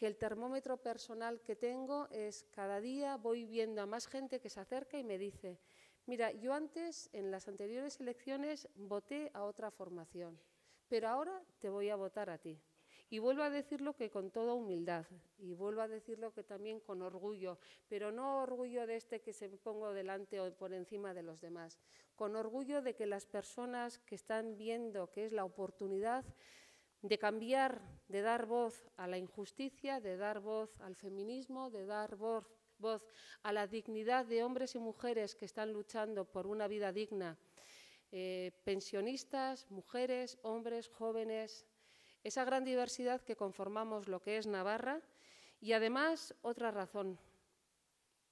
que el termómetro personal que tengo es cada día voy viendo a más gente que se acerca y me dice, mira, yo antes en las anteriores elecciones voté a otra formación, pero ahora te voy a votar a ti. Y vuelvo a decirlo que con toda humildad, y vuelvo a decirlo que también con orgullo, pero no orgullo de este que se pongo delante o por encima de los demás, con orgullo de que las personas que están viendo que es la oportunidad de cambiar, de dar voz a la injusticia, de dar voz al feminismo, de dar voz, voz a la dignidad de hombres y mujeres que están luchando por una vida digna, eh, pensionistas, mujeres, hombres, jóvenes, esa gran diversidad que conformamos lo que es Navarra y además otra razón.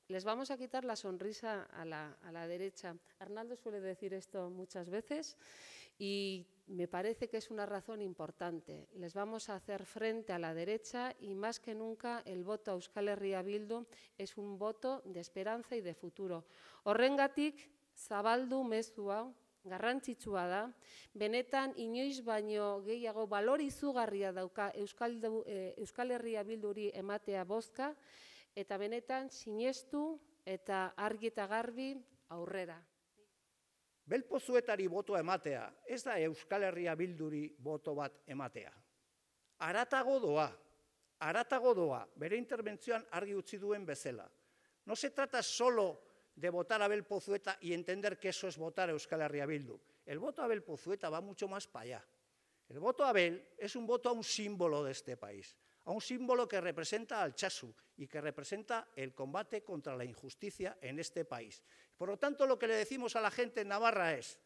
Les vamos a quitar la sonrisa a la, a la derecha. Arnaldo suele decir esto muchas veces Y me parece que es una razón importante. Les vamos a hacer frente a la derecha y más que nunca el voto a Euskal Herria Bildu es un voto de esperanza y de futuro. Horrengatik, zabaldu mezua, garrantzitsua da, benetan inoiz baino gehiago balorizugarria dauka Euskal, eh, Euskal Herria Bilduri ematea bozka, eta benetan sinestu eta argi eta garbi aurrera. Belpozuetari botoa ematea, ez da Euskal Herria bilduri boto bat ematea. Aratago doa, aratago doa, bere interbentzioan argi utzi duen bezala. No se trata solo de votar a Belpozueta y entender que eso es votar a Euskal Herria Bildu. El voto a Belpozueta va mucho más para allá. El voto a Bel es un voto a un símbolo de este país. a un símbolo que representa al chasu y que representa el combate contra la injusticia en este país. Por lo tanto, lo que le decimos a la gente en Navarra es,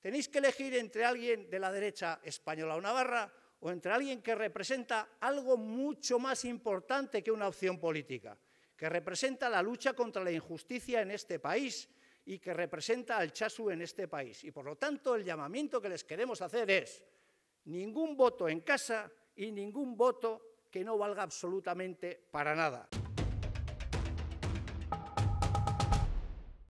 tenéis que elegir entre alguien de la derecha española o navarra o entre alguien que representa algo mucho más importante que una opción política, que representa la lucha contra la injusticia en este país y que representa al chasu en este país. Y por lo tanto, el llamamiento que les queremos hacer es ningún voto en casa y ningún voto que no valga absolutamente para nada.